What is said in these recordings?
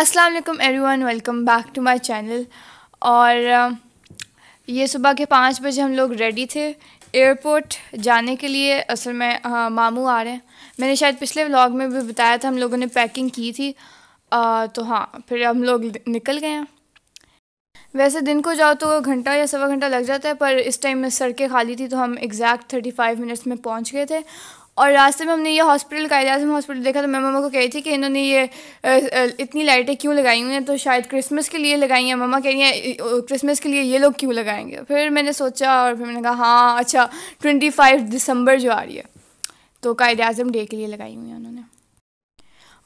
अस्सलाम वालेकुम everyone welcome back to my channel और ये सुबह के पाँच बजे हम लोग रेडी थे एयरपोर्ट जाने के लिए असल में आ, मामू आ रहे हैं मैंने शायद पिछले व्लॉग में भी बताया था हम लोगों ने पैकिंग की थी आ, तो हाँ फिर हम लोग निकल गए हैं वैसे दिन को जाओ तो घंटा या सवा घंटा लग जाता है पर इस टाइम में सड़कें खाली थी तो हम एग्जैक्ट थर्टी फाइव मिनट्स में पहुँच गए थे और रास्ते में हमने ये हॉस्पिटल का एजाजम हॉस्पिटल देखा तो मैं मम्मा को कह रही थी कि इन्होंने ये इतनी लाइटें क्यों लगाई हुई हैं तो शायद क्रिसमस के लिए लगाई हैं मम्मा कह रही हैं क्रिसमस के लिए ये लोग क्यों लगाएंगे फिर मैंने सोचा और फिर मैंने कहा हाँ अच्छा ट्वेंटी फाइव दिसंबर जो आ रही है तो कायद अजम डे के लिए लगाई हुई हैं उन्होंने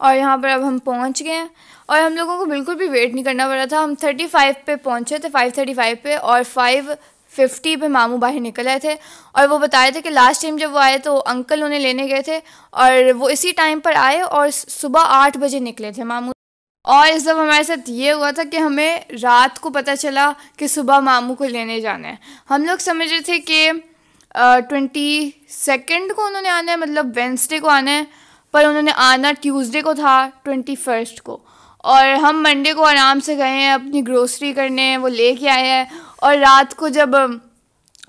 और यहाँ पर अब हम पहुँच गए और हम लोगों को बिल्कुल भी वेट नहीं करना पड़ रहा था हम थर्टी फाइव पर पहुँचे थे फाइव थर्टी फाइव पर और फाइव फिफ्टी पे मामू बाहर निकल आए थे और वो बताए थे कि लास्ट टाइम जब वो आए तो अंकल उन्हें लेने गए थे और वो इसी टाइम पर आए और सुबह आठ बजे निकले थे मामू और इस दफ़ा हमारे साथ ये हुआ था कि हमें रात को पता चला कि सुबह मामू को लेने जाना है हम लोग समझ रहे थे कि ट्वेंटी सेकेंड को उन्होंने आना है मतलब वेंसडे को आना है पर उन्होंने आना ट्यूसडे को था ट्वेंटी फर्स्ट को और हम मंडे को आराम से गए हैं अपनी ग्रोसरी करने वो लेके आए हैं और रात को जब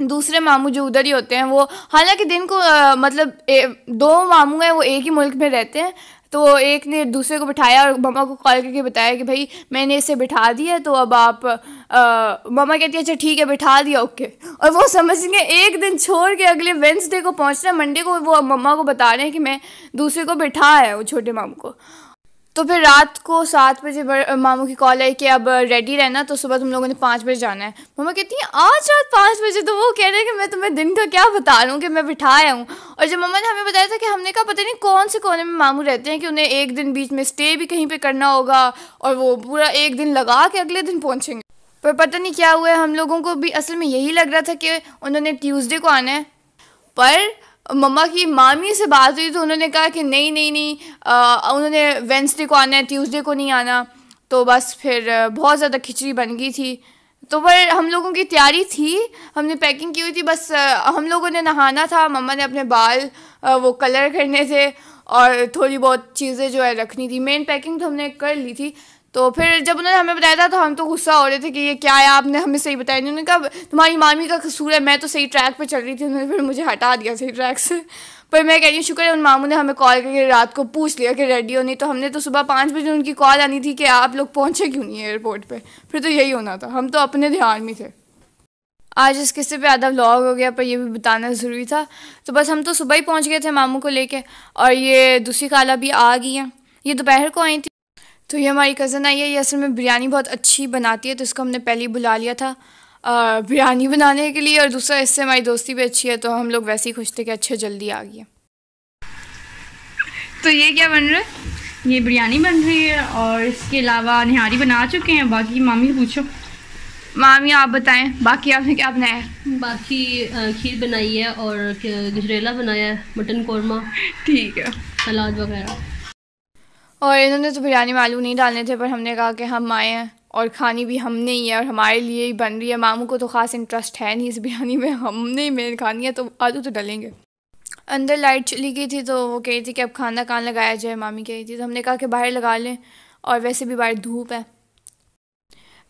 दूसरे मामू जो उधर ही होते हैं वो हालांकि दिन को आ, मतलब ए, दो मामू हैं वो एक ही मुल्क में रहते हैं तो एक ने दूसरे को बिठाया और ममा को कॉल करके बताया कि भाई मैंने इसे बिठा दिया तो अब आप ममा कहती है अच्छा ठीक है बिठा दिया ओके और वो गए एक दिन छोड़ के अगले वेंसडे को पहुँच रहे मंडे को वो मम्मा को बता रहे हैं कि मैं दूसरे को बिठाया हूँ छोटे मामू को तो फिर रात को सात बजे मामू की कॉल आई कि अब रेडी रहना तो सुबह तुम लोगों ने पाँच बजे जाना है मम्मा कहती हैं आज रात पाँच बजे तो वो कह रहे हैं कि मैं तुम्हें दिन का क्या बता रहा हूँ कि मैं बिठाया हूँ और जब मम्मा ने हमें बताया था कि हमने कहा पता नहीं कौन से कोने में मामू रहते हैं कि उन्हें एक दिन बीच में स्टे भी कहीं पर करना होगा और वो पूरा एक दिन लगा के अगले दिन पहुँचेंगे पर पता नहीं क्या हुआ है हम लोगों को भी असल में यही लग रहा था कि उन्होंने ट्यूसडे को आना है पर मम्मा की मामी से बात हुई तो उन्होंने कहा कि नहीं नहीं नहीं आ, उन्होंने वेंसडे को आना है ट्यूसडे को नहीं आना तो बस फिर बहुत ज़्यादा खिचड़ी बन गई थी तो पर हम लोगों की तैयारी थी हमने पैकिंग की हुई थी बस हम लोगों ने नहाना था मम्मा ने अपने बाल वो कलर करने थे और थोड़ी बहुत चीज़ें जो है रखनी थी मेन पैकिंग तो हमने कर ली थी तो फिर जब उन्होंने हमें बताया था तो हम तो गुस्सा हो रहे थे कि ये क्या है आपने हमें सही बताया नहीं उन्होंने कहा तुम्हारी मामी का कसूर है मैं तो सही ट्रैक पर चल रही थी उन्होंने फिर मुझे हटा दिया सही ट्रैक से पर मैं कह रही हूँ शुक्र है उन मामू ने हमें कॉल करके रात को पूछ लिया कि रेडी होनी तो हमने तो सुबह पाँच बजे उनकी कॉल आनी थी कि आप लोग पहुँचे क्यों नहीं एयरपोर्ट पर फिर तो यही होना था हम तो अपने ध्यान में थे आज इस किस्से पे आधा व्लॉग हो गया पर ये भी बताना ज़रूरी था तो बस हम तो सुबह ही पहुंच गए थे मामू को लेके और ये दूसरी खाला भी आ गई हैं ये दोपहर को आई थी तो ये हमारी कज़न आई है ये असल में बिरयानी बहुत अच्छी बनाती है तो इसको हमने पहले ही बुला लिया था बिरयानी बनाने के लिए और दूसरा इससे हमारी दोस्ती भी अच्छी है तो हम लोग वैसे ही खुश थे कि अच्छे जल्दी आ गए तो ये क्या बन रहा है ये बिरयानी बन रही है और इसके अलावा निहारी बना चुके हैं बाकी मामी पूछो मामी आप बताएं बाकी आपने क्या बनाया बाकी खीर बनाई है और गजरेला बनाया है मटन कौरमा ठीक है सलाद वगैरह और इन्होंने तो बिरयानी में आलू नहीं डालने थे पर हमने कहा कि हम आए हैं और खानी भी हमने ही है और हमारे लिए ही बन रही है मामू को तो ख़ास इंटरेस्ट है नहीं इस बिरयानी में हमने ही मेन खानी है तो आलू तो डलेंगे अंदर लाइट चली गई थी तो वो कह रही थी कि अब खाना कहाँ लगाया जाए मामी कह रही थी तो हमने कहा कि बाहर लगा लें और वैसे भी बाहर धूप है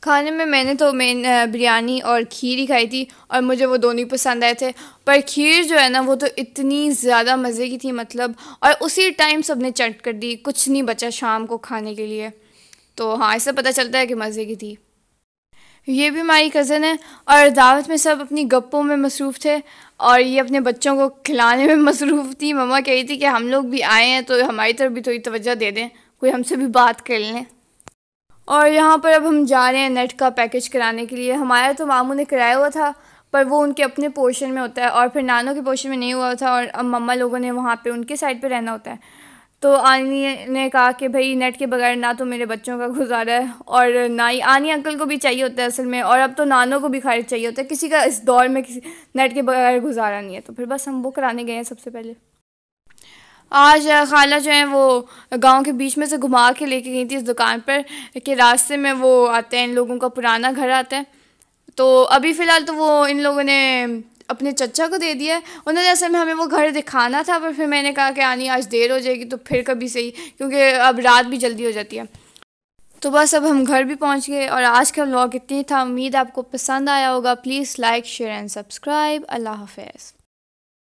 खाने में मैंने तो मेन बिरयानी और खीर ही खाई थी और मुझे वो दोनों ही पसंद आए थे पर खीर जो है ना वो तो इतनी ज़्यादा मज़े की थी मतलब और उसी टाइम सब ने चट कर दी कुछ नहीं बचा शाम को खाने के लिए तो हाँ इससे पता चलता है कि मज़े की थी ये भी हमारी कज़न है और दावत में सब अपनी गप्पों में मसरूफ़ थे और ये अपने बच्चों को खिलाने में मसरूफ़ थी ममा कह रही थी कि हम लोग भी आए हैं तो हमारी तरफ भी थोड़ी तवज्जो दे दें कोई हमसे भी बात कर लें और यहाँ पर अब हम जा रहे हैं नेट का पैकेज कराने के लिए हमारा तो मामू ने कराया हुआ था पर वो उनके अपने पोर्शन में होता है और फिर नानों के पोर्शन में नहीं हुआ था और अब मम्मा लोगों ने वहाँ पे उनके साइड पे रहना होता है तो आनी ने कहा कि भाई नेट के बगैर ना तो मेरे बच्चों का गुजारा है और ना ही आनी अंकल को भी चाहिए होता है असल में और अब तो नानों को भी खारिज चाहिए होता है किसी का इस दौर में किसी नेट के बगैर गुजारा नहीं है तो फिर बस हम वो कराने गए हैं सबसे पहले आज खाला जो है वो गांव के बीच में से घुमा के लेके गई थी इस दुकान पर कि रास्ते में वो आते हैं इन लोगों का पुराना घर आता है तो अभी फ़िलहाल तो वो इन लोगों ने अपने चचा को दे दिया उन्होंने असल में हमें वो घर दिखाना था पर फिर मैंने कहा कि आनी आज देर हो जाएगी तो फिर कभी सही क्योंकि अब रात भी जल्दी हो जाती है तो बस अब हम घर भी पहुंच गए और आज का व्लॉग इतनी था उम्मीद आपको पसंद आया होगा please like share and subscribe अल्लाह हाफिज़